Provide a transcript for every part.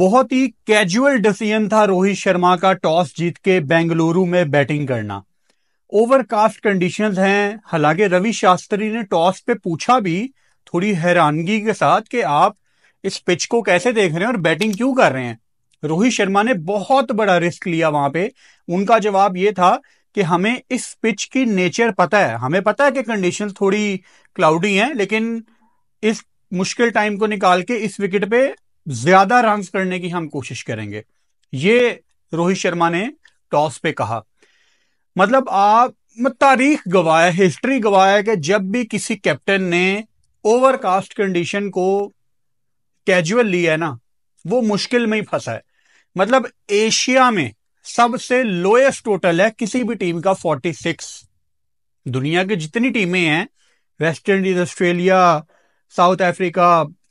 बहुत ही casual decision था रोहित शर्मा का टॉस जीत के बेंगलुरु में बैटिंग करना ओवरकास्ट कंडीशंस हैं हालांकि रवि शास्त्री ने टॉस पे पूछा भी थोड़ी हैरानगी के साथ कि आप इस पिच को कैसे देख रहे हैं और बैटिंग क्यों कर रहे हैं रोहित शर्मा ने बहुत बड़ा रिस्क लिया वहां पे उनका जवाब ये था कि हमें इस पिच की नेचर पता है हमें पता है कि कंडीशन थोड़ी क्लाउडी हैं लेकिन इस मुश्किल टाइम को निकाल के इस विकेट पे ज्यादा रन करने की हम कोशिश करेंगे ये रोहित शर्मा ने टॉस पे कहा मतलब आप मतलब तारीख गवाया है हिस्ट्री गवाया है कि जब भी किसी कैप्टन ने ओवरकास्ट कंडीशन को कैजुअल लिया है ना वो मुश्किल में ही फंसा है मतलब एशिया में सबसे लोएस्ट टोटल है किसी भी टीम का 46 दुनिया की जितनी टीमें हैं West Indies Australia South Africa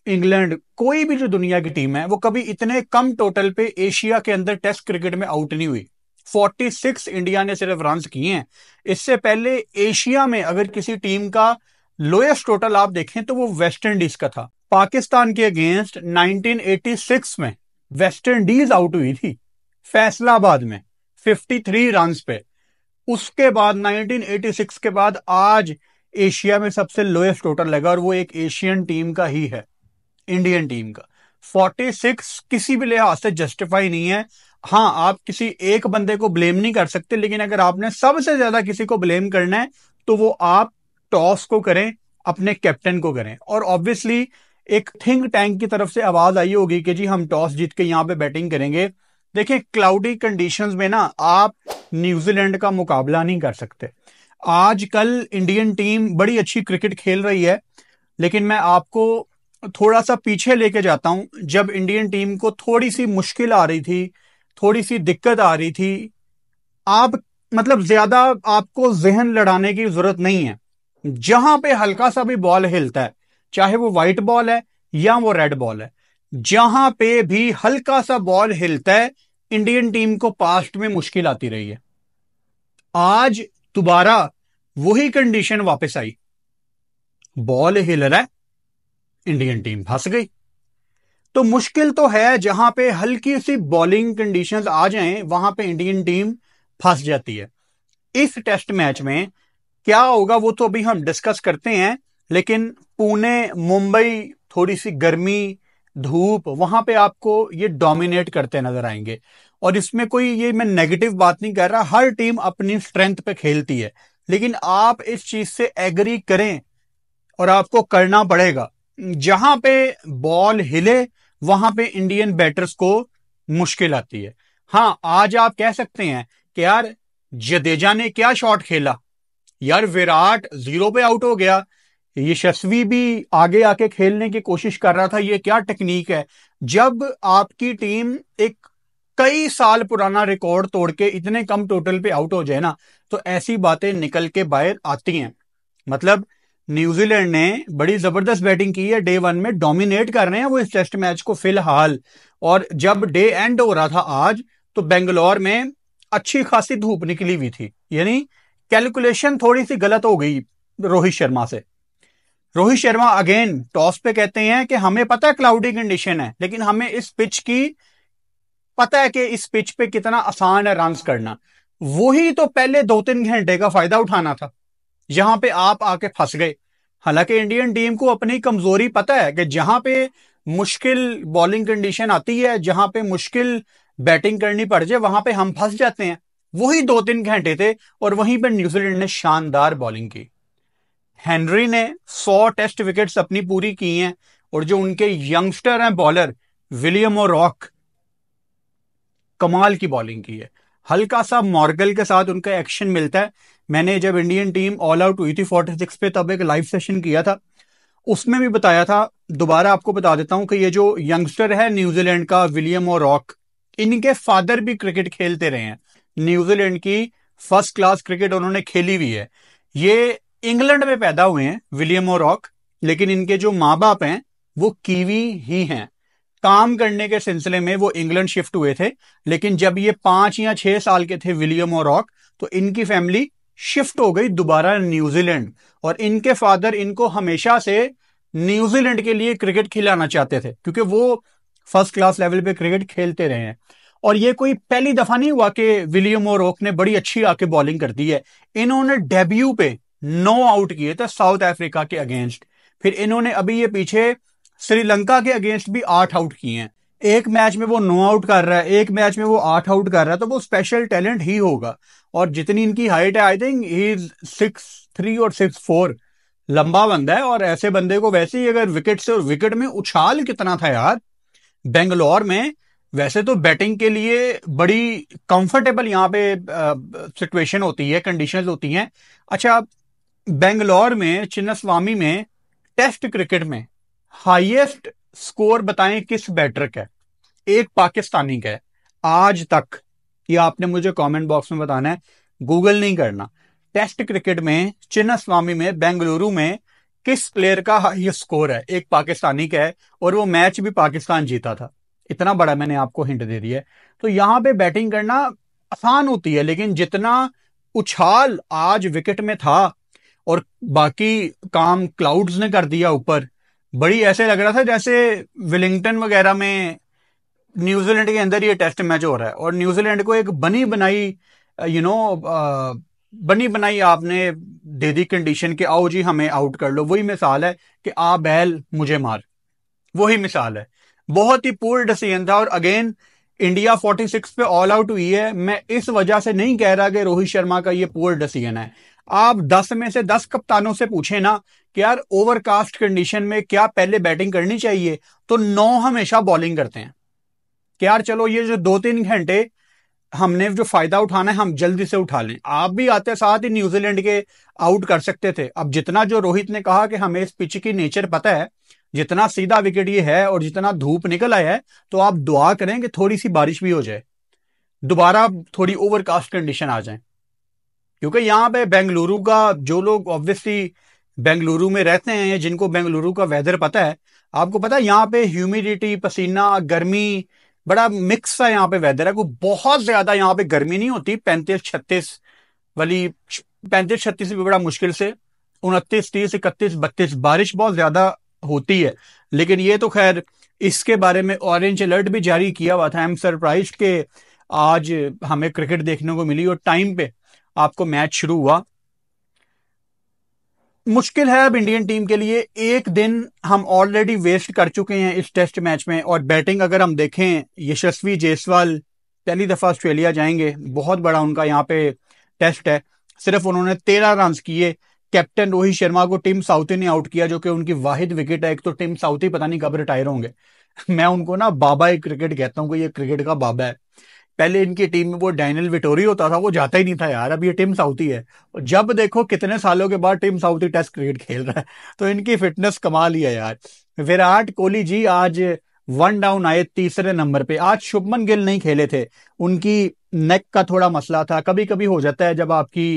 England कोई भी जो दुनिया की टीम है वो कभी इतने कम टोटल पे एशिया के अंदर टेस्ट क्रिकेट में आउट नहीं हुई 46 इंडिया ने सिर्फ रन किए हैं इससे पहले एशिया में अगर किसी टीम का लोएस्ट टोटल आप देखें तो वो वेस्ट इंडीज का था पाकिस्तान के अगेंस्ट 1986 में वेस्ट इंडीज आउट हुई थी फैसलाबाद में 53 रन पे उसके बाद 1986 के बाद आज एशिया में सबसे लोएस्ट टोटल लगा और वो एक एशियन टीम का ही है इंडियन टीम का 46 किसी भी लिहाज से जस्टिफाई नहीं है हाँ आप किसी एक बंदे को ब्लेम नहीं कर सकते लेकिन अगर आपने सबसे ज्यादा किसी को ब्लेम करना है तो वो आप टॉस को करें अपने कैप्टन को करें और ऑब्वियसली एक थिंक टैंक की तरफ से आवाज आई होगी कि जी हम टॉस जीत के यहाँ पे बैटिंग करेंगे देखिए क्लाउडी कंडीशन में ना आप न्यूजीलैंड का मुकाबला नहीं कर सकते आजकल इंडियन टीम बड़ी अच्छी क्रिकेट खेल रही है लेकिन मैं आपको थोड़ा सा पीछे लेके जाता हूं जब इंडियन टीम को थोड़ी सी मुश्किल आ रही थी थोड़ी सी दिक्कत आ रही थी आप मतलब ज्यादा आपको जहन लड़ाने की जरूरत नहीं है जहां पे हल्का सा भी बॉल हिलता है चाहे वो वाइट बॉल है या वो रेड बॉल है जहां पे भी हल्का सा बॉल हिलता है इंडियन टीम को पास्ट में मुश्किल आती रही है आज दोबारा वही कंडीशन वापस आई बॉल हिल रहा है इंडियन टीम फंस गई तो मुश्किल तो है जहां पे हल्की सी बॉलिंग कंडीशंस आ जाएं वहां पे इंडियन टीम फंस जाती है इस टेस्ट मैच में क्या होगा वो तो अभी हम डिस्कस करते हैं लेकिन पुणे मुंबई थोड़ी सी गर्मी धूप वहां पे आपको ये डोमिनेट करते नजर आएंगे और इसमें कोई ये मैं नेगेटिव बात नहीं कर रहा हर टीम अपनी स्ट्रेंथ पे खेलती है लेकिन आप इस चीज से एग्री करें और आपको करना पड़ेगा जहां पे बॉल हिले वहां पे इंडियन बैटर्स को मुश्किल आती है हाँ आज आप कह सकते हैं कि यार जडेजा ने क्या शॉट खेला यार विराट जीरो पे आउट हो गया यशस्वी भी आगे आके खेलने की कोशिश कर रहा था ये क्या टेक्निक है जब आपकी टीम एक कई साल पुराना रिकॉर्ड तोड़ के इतने कम टोटल पे आउट हो जाए ना तो ऐसी बातें निकल के बाहर आती हैं मतलब न्यूजीलैंड ने बड़ी जबरदस्त बैटिंग की है डे वन में डोमिनेट कर रहे हैं वो इस टेस्ट मैच को फिलहाल और जब डे एंड हो रहा था आज तो बेंगलोर में अच्छी खासी धूप निकली हुई थी यानी कैलकुलेशन थोड़ी सी गलत हो गई रोहित शर्मा से रोहित शर्मा अगेन टॉस पे कहते हैं कि हमें पता है क्लाउडी कंडीशन है लेकिन हमें इस पिच की पता है कि इस पिच पे कितना आसान है रन करना वही तो पहले दो तीन घंटे का फायदा उठाना था यहां पे आप आके फंस गए हालांकि इंडियन टीम को अपनी कमजोरी पता है कि जहां पे मुश्किल बॉलिंग कंडीशन आती है जहां पे मुश्किल बैटिंग करनी पड़ जाए वहां पे हम फंस जाते हैं वही दो तीन घंटे थे और वहीं पर न्यूजीलैंड ने शानदार बॉलिंग की हेनरी ने 100 टेस्ट विकेट्स अपनी पूरी की हैं और जो उनके यंगस्टर हैं बॉलर विलियम और रॉक कमाल की बॉलिंग की है हल्का सा मॉर्गल के साथ उनका एक्शन मिलता है मैंने जब इंडियन टीम ऑल आउट हुई थी फोर्टी सिक्स पे तब एक लाइव सेशन किया था उसमें भी बताया था दोबारा आपको बता देता हूं कि ये जो यंगस्टर है न्यूजीलैंड का विलियम और रॉक इनके फादर भी क्रिकेट खेलते रहे हैं न्यूजीलैंड की फर्स्ट क्लास क्रिकेट उन्होंने खेली हुई है ये इंग्लैंड में पैदा हुए हैं विलियम और रॉक लेकिन इनके जो माँ बाप हैं वो कीवी ही हैं काम करने के सिलसिले में वो इंग्लैंड शिफ्ट हुए थे लेकिन जब ये पांच या छह साल के थे विलियम और रॉक तो इनकी फैमिली शिफ्ट हो गई दोबारा न्यूजीलैंड और इनके फादर इनको हमेशा से न्यूजीलैंड के लिए क्रिकेट खिलाना चाहते थे क्योंकि वो फर्स्ट क्लास लेवल पे क्रिकेट खेलते रहे हैं और ये कोई पहली दफा नहीं हुआ कि विलियम और ओक ने बड़ी अच्छी आके बॉलिंग कर दी है इन्होंने डेब्यू पे नो आउट किए थे साउथ अफ्रीका के अगेंस्ट फिर इन्होंने अभी ये पीछे श्रीलंका के अगेंस्ट भी आठ आउट किए हैं एक मैच में वो नो आउट कर रहा है एक मैच में वो आठ आउट कर रहा है तो वो स्पेशल टैलेंट ही होगा और जितनी इनकी हाइट है I think he six three और सिक्स फोर लंबा बंदा है और ऐसे बंदे को वैसे ही अगर विकेट से और विकेट में उछाल कितना था यार बेंगलोर में वैसे तो बैटिंग के लिए बड़ी कंफर्टेबल यहाँ पे सिचुएशन होती है कंडीशंस होती हैं अच्छा बेंगलोर में चिन्नास्वामी में टेस्ट क्रिकेट में हाईएस्ट स्कोर बताएं किस बैटर का एक पाकिस्तानी का है आज तक कि आपने मुझे कमेंट बॉक्स में बताना है गूगल नहीं करना टेस्ट क्रिकेट में चिन्ना स्वामी में बेंगलुरु में किस प्लेयर का हाई स्कोर है एक पाकिस्तानी का है और वो मैच भी पाकिस्तान जीता था इतना बड़ा मैंने आपको हिंट दे दिया है तो यहां पे बैटिंग करना आसान होती है लेकिन जितना उछाल आज विकेट में था और बाकी काम क्लाउड्स ने कर दिया ऊपर बड़ी ऐसे लग रहा था जैसे विलिंगटन वगैरह में न्यूजीलैंड के अंदर ये टेस्ट मैच हो रहा है और न्यूजीलैंड को एक बनी बनाई यू नो बनी बनाई आपने दे दी कंडीशन के आओ जी हमें आउट कर लो वही मिसाल है कि आ बैल मुझे मार वही मिसाल है बहुत ही पुअर डिसीजन था और अगेन इंडिया 46 पे ऑल आउट हुई है मैं इस वजह से नहीं कह रहा कि रोहित शर्मा का ये पुअर डिसीजन है आप 10 में से 10 कप्तानों से पूछे ना कि यार ओवरकास्ट कंडीशन में क्या पहले बैटिंग करनी चाहिए तो नौ हमेशा बॉलिंग करते हैं कि यार चलो ये जो दो तीन घंटे हमने जो फायदा उठाना है हम जल्दी से उठा लें आप भी आते साथ ही न्यूजीलैंड के आउट कर सकते थे अब जितना जो रोहित ने कहा कि हमें इस पिच की नेचर पता है जितना सीधा विकेट ये है और जितना धूप निकल आया है तो आप दुआ करें कि थोड़ी सी बारिश भी हो जाए दोबारा थोड़ी ओवरकास्ट कंडीशन आ जाए क्योंकि यहाँ पे बेंगलुरु का जो लोग ऑब्वियसली बेंगलुरु में रहते हैं या जिनको बेंगलुरु का वेदर पता है आपको पता है यहाँ पे ह्यूमिडिटी पसीना गर्मी बड़ा मिक्स सा यहाँ पे वेदर है कोई बहुत ज्यादा यहाँ पे गर्मी नहीं होती पैंतीस छत्तीस वाली पैंतीस छत्तीस भी बड़ा मुश्किल से उनतीस तीस इकतीस बत्तीस बारिश बहुत ज्यादा होती है लेकिन ये तो खैर इसके बारे में ऑरेंज अलर्ट भी जारी किया हुआ था आई एम सरप्राइज के आज हमें क्रिकेट देखने को मिली और टाइम पे आपको मैच शुरू हुआ मुश्किल है अब इंडियन टीम के लिए एक दिन हम ऑलरेडी वेस्ट कर चुके हैं इस टेस्ट मैच में और बैटिंग अगर हम देखें यशस्वी जयसवाल पहली दफा ऑस्ट्रेलिया जाएंगे बहुत बड़ा उनका यहाँ पे टेस्ट है सिर्फ उन्होंने तेरह रन किए कैप्टन रोहित शर्मा को टीम साउथी ने आउट किया जो कि उनकी वाहिद विकेट है एक तो टीम साउथी पता नहीं कब रिटायर होंगे मैं उनको ना बाबा क्रिकेट कहता हूँ कि ये क्रिकेट का बाबा है पहले इनकी टीम में वो डैनियल विटोरी होता था वो जाता ही नहीं था यार अब ये टीम साउथी है जब देखो कितने सालों के बाद टीम साउथी टेस्ट क्रिकेट खेल रहा है तो इनकी फिटनेस कमाल ही है यार विराट कोहली जी आज वन डाउन आए तीसरे नंबर पे आज शुभमन गिल नहीं खेले थे उनकी नेक का थोड़ा मसला था कभी कभी हो जाता है जब आपकी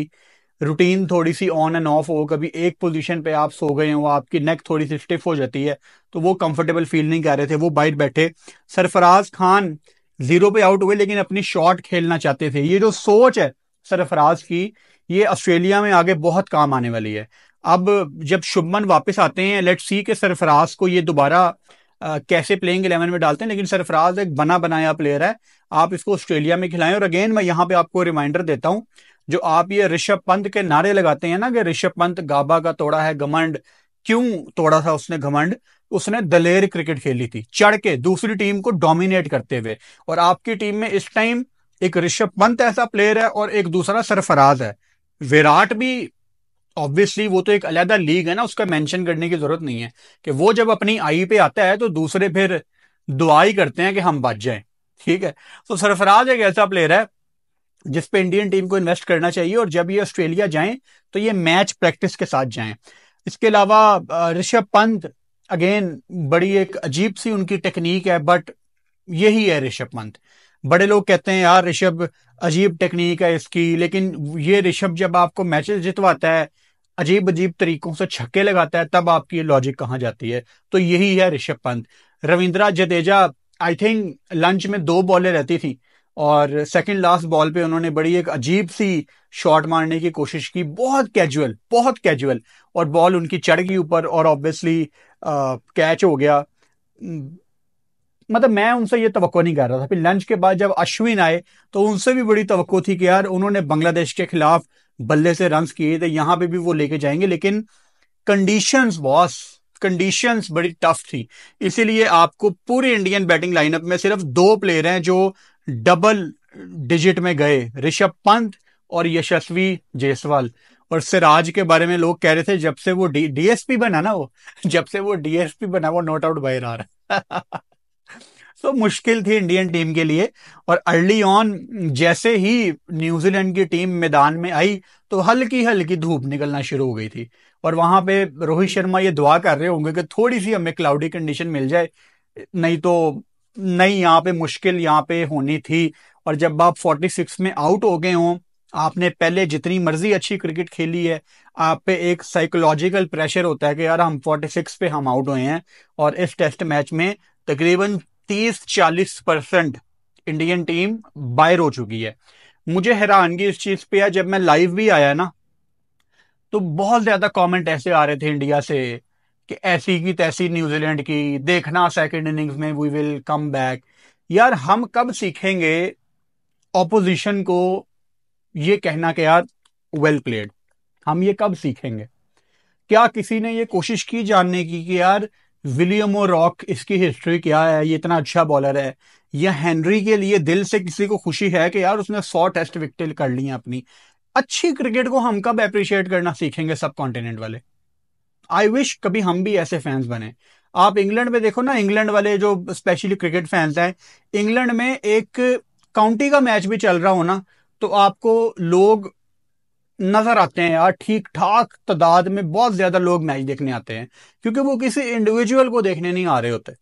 रूटीन थोड़ी सी ऑन एंड ऑफ हो कभी एक पोजीशन पे आप सो गए हो आपकी नेक थोड़ी सी स्टिफ हो जाती है तो वो कंफर्टेबल फील नहीं कर रहे थे वो बाइट बैठे सरफराज खान जीरो पे आउट हुए लेकिन अपनी शॉट खेलना चाहते थे ये जो सोच है सरफराज की ये ऑस्ट्रेलिया में आगे बहुत काम आने वाली है अब जब शुभमन वापस आते हैं लेट सी के सरफराज को ये दोबारा कैसे प्लेइंग इलेवन में डालते हैं लेकिन सरफराज एक बना बनाया प्लेयर है आप इसको ऑस्ट्रेलिया में खिलाएं और अगेन मैं यहाँ पे आपको रिमाइंडर देता हूँ जो आप ये ऋषभ पंत के नारे लगाते हैं ना कि ऋषभ पंत गाबा का तोड़ा है घमंड क्यों तोड़ा था उसने घमंड उसने दलेर क्रिकेट खेली थी चढ़ के दूसरी टीम को डोमिनेट करते हुए और आपकी टीम में इस टाइम एक ऋषभ पंत ऐसा प्लेयर है और एक दूसरा सरफराज है विराट भी ऑब्वियसली वो तो एक अलग लीग है ना उसका मेंशन करने की जरूरत नहीं है कि वो जब अपनी आई पे आता है तो दूसरे फिर दुआई करते हैं कि हम बच जाए ठीक है तो सरफराज एक ऐसा प्लेयर है जिस पे इंडियन टीम को इन्वेस्ट करना चाहिए और जब ये ऑस्ट्रेलिया जाएं तो ये मैच प्रैक्टिस के साथ जाएं इसके अलावा ऋषभ पंत अगेन बड़ी एक अजीब सी उनकी टेक्निक है बट यही है ऋषभ पंत बड़े लोग कहते हैं यार ऋषभ अजीब टेक्निक है इसकी लेकिन ये ऋषभ जब आपको मैचेस जितवाता है अजीब अजीब तरीकों से छक्के लगाता है तब आपकी लॉजिक कहाँ जाती है तो यही है Rishabh Pant Ravindra Jadeja I think lunch में दो बॉलें रहती थी और सेकंड लास्ट बॉल पे उन्होंने बड़ी एक अजीब सी शॉट मारने की कोशिश की बहुत कैजुअल बहुत कैजुअल और बॉल उनकी चढ़ गई ऊपर और ऑब्वियसली कैच हो गया मतलब मैं उनसे ये तो नहीं कर रहा था फिर लंच के बाद जब अश्विन आए तो उनसे भी बड़ी तो थी कि यार उन्होंने बांग्लादेश के खिलाफ बल्ले से रन किए थे यहाँ पे भी वो लेके जाएंगे लेकिन कंडीशन बॉस कंडीशन बड़ी टफ थी इसीलिए आपको पूरी इंडियन बैटिंग लाइनअप में सिर्फ दो प्लेयर हैं जो डबल डिजिट में गए ऋषभ पंत और यशस्वी जयसवाल और सिराज के बारे में लोग कह रहे थे जब से वो डी डीएसपी बना ना वो जब से वो डीएसपी बना वो नॉट आउट बाहर आ रहा तो मुश्किल थी इंडियन टीम के लिए और अर्ली ऑन जैसे ही न्यूजीलैंड की टीम मैदान में आई तो हल्की हल्की धूप निकलना शुरू हो गई थी और वहां पे रोहित शर्मा ये दुआ कर रहे होंगे कि थोड़ी सी हमें क्लाउडी कंडीशन मिल जाए नहीं तो नहीं यहाँ पे मुश्किल यहाँ पे होनी थी और जब आप 46 में आउट हो गए हों आपने पहले जितनी मर्जी अच्छी क्रिकेट खेली है आप पे एक साइकोलॉजिकल प्रेशर होता है कि यार हम 46 पे हम आउट हुए हैं और इस टेस्ट मैच में तकरीबन 30-40 परसेंट इंडियन टीम बाहर हो चुकी है मुझे हैरानगी इस चीज़ पे है जब मैं लाइव भी आया ना तो बहुत ज़्यादा कमेंट ऐसे आ रहे थे इंडिया से कि ऐसी की तैसी न्यूजीलैंड की देखना सेकेंड इनिंग्स में वी विल कम बैक यार हम कब सीखेंगे ऑपोजिशन को ये कहना कि यार वेल प्लेड हम ये कब सीखेंगे क्या किसी ने ये कोशिश की जानने की कि यार विलियम और रॉक इसकी हिस्ट्री क्या है ये इतना अच्छा बॉलर है या हेनरी के लिए दिल से किसी को खुशी है कि यार उसने सौ टेस्ट विकटें कर ली है अपनी अच्छी क्रिकेट को हम कब अप्रिशिएट करना सीखेंगे सब कॉन्टिनेंट वाले आई विश कभी हम भी ऐसे फैंस बने आप इंग्लैंड में देखो ना इंग्लैंड वाले जो स्पेशली क्रिकेट फैंस हैं इंग्लैंड में एक काउंटी का मैच भी चल रहा हो ना तो आपको लोग नजर आते हैं यार ठीक ठाक तादाद में बहुत ज्यादा लोग मैच देखने आते हैं क्योंकि वो किसी इंडिविजुअल को देखने नहीं आ रहे होते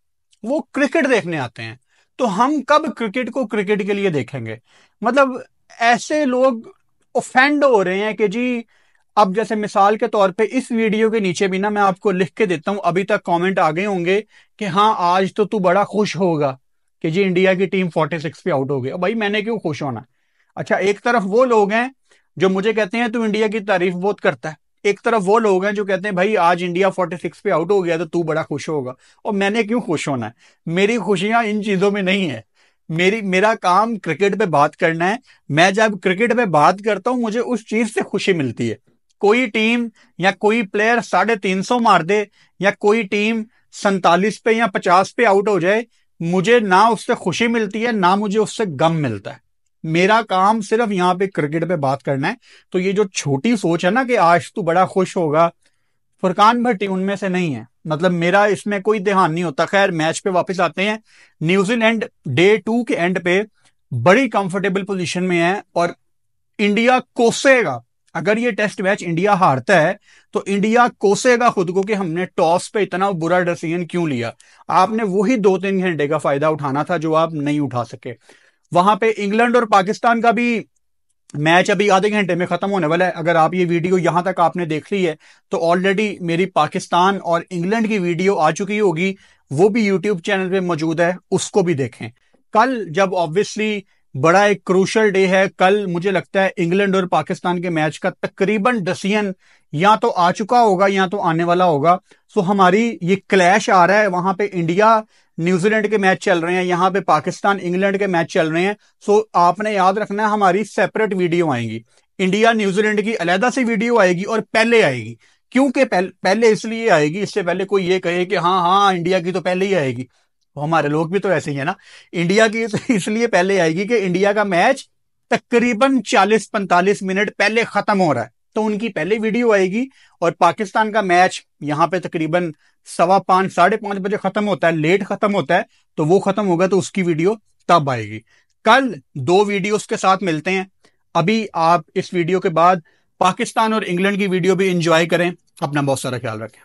वो क्रिकेट देखने आते हैं तो हम कब क्रिकेट को क्रिकेट के लिए देखेंगे मतलब ऐसे लोग ऑफेंड हो रहे हैं कि जी अब जैसे मिसाल के तौर पे इस वीडियो के नीचे भी ना मैं आपको लिख के देता हूं अभी तक कमेंट आ गए होंगे कि हाँ आज तो तू बड़ा खुश होगा कि जी इंडिया की टीम 46 पे आउट हो गई भाई मैंने क्यों खुश होना अच्छा एक तरफ वो लोग हैं जो मुझे कहते हैं तू इंडिया की तारीफ बहुत करता है एक तरफ वो लोग हैं जो कहते हैं भाई आज इंडिया 46 पे आउट हो गया तो तू बड़ा खुश होगा और मैंने क्यों खुश होना है मेरी खुशियां इन चीजों में नहीं है मेरी मेरा काम क्रिकेट पे बात करना है मैं जब क्रिकेट पे बात करता हूं मुझे उस चीज से खुशी मिलती है कोई टीम या कोई प्लेयर साढ़े तीन सौ मार दे या कोई टीम सैतालीस पे या पचास पे आउट हो जाए मुझे ना उससे खुशी मिलती है ना मुझे उससे गम मिलता है मेरा काम सिर्फ यहाँ पे क्रिकेट पे बात करना है तो ये जो छोटी सोच है ना कि आज तू बड़ा खुश होगा फुरकान भट्टी उनमें से नहीं है मतलब मेरा इसमें कोई ध्यान नहीं होता खैर मैच पे वापस आते हैं न्यूजीलैंड डे टू के एंड पे बड़ी कंफर्टेबल पोजीशन में है और इंडिया कोसेगा अगर ये टेस्ट मैच इंडिया हारता है तो इंडिया कोसेगा खुद को कि हमने टॉस पे इतना बुरा डिसीजन क्यों लिया आपने वही दो तीन घंटे का फायदा उठाना था जो आप नहीं उठा सके वहां पे इंग्लैंड और पाकिस्तान का भी मैच अभी आधे घंटे में ख़त्म होने वाला है अगर आप ये वीडियो यहां तक आपने देख ली है तो ऑलरेडी मेरी पाकिस्तान और इंग्लैंड की वीडियो आ चुकी होगी वो भी यूट्यूब चैनल पे मौजूद है उसको भी देखें कल जब ऑब्वियसली बड़ा एक क्रूशल डे है कल मुझे लगता है इंग्लैंड और पाकिस्तान के मैच का तकरीबन डिसीजन या तो आ चुका होगा या तो आने वाला होगा सो हमारी ये क्लैश आ रहा है वहां पे इंडिया न्यूजीलैंड के मैच चल रहे हैं यहाँ पे पाकिस्तान इंग्लैंड के मैच चल रहे हैं सो आपने याद रखना है हमारी सेपरेट वीडियो आएंगी इंडिया न्यूजीलैंड की अलहदा से वीडियो आएगी और पहले आएगी क्योंकि पहले इसलिए आएगी इससे पहले कोई ये कहे कि हाँ हाँ इंडिया की तो पहले ही आएगी तो हमारे लोग भी तो ऐसे ही है ना इंडिया की तो इसलिए पहले आएगी कि इंडिया का मैच तकरीबन 40-45 मिनट पहले खत्म हो रहा है तो उनकी पहले वीडियो आएगी और पाकिस्तान का मैच यहाँ पे तकरीबन सवा पांच साढ़े पांच बजे खत्म होता है लेट खत्म होता है तो वो खत्म होगा तो उसकी वीडियो तब आएगी कल दो वीडियो के साथ मिलते हैं अभी आप इस वीडियो के बाद पाकिस्तान और इंग्लैंड की वीडियो भी इंजॉय करें अपना बहुत सारा ख्याल रखें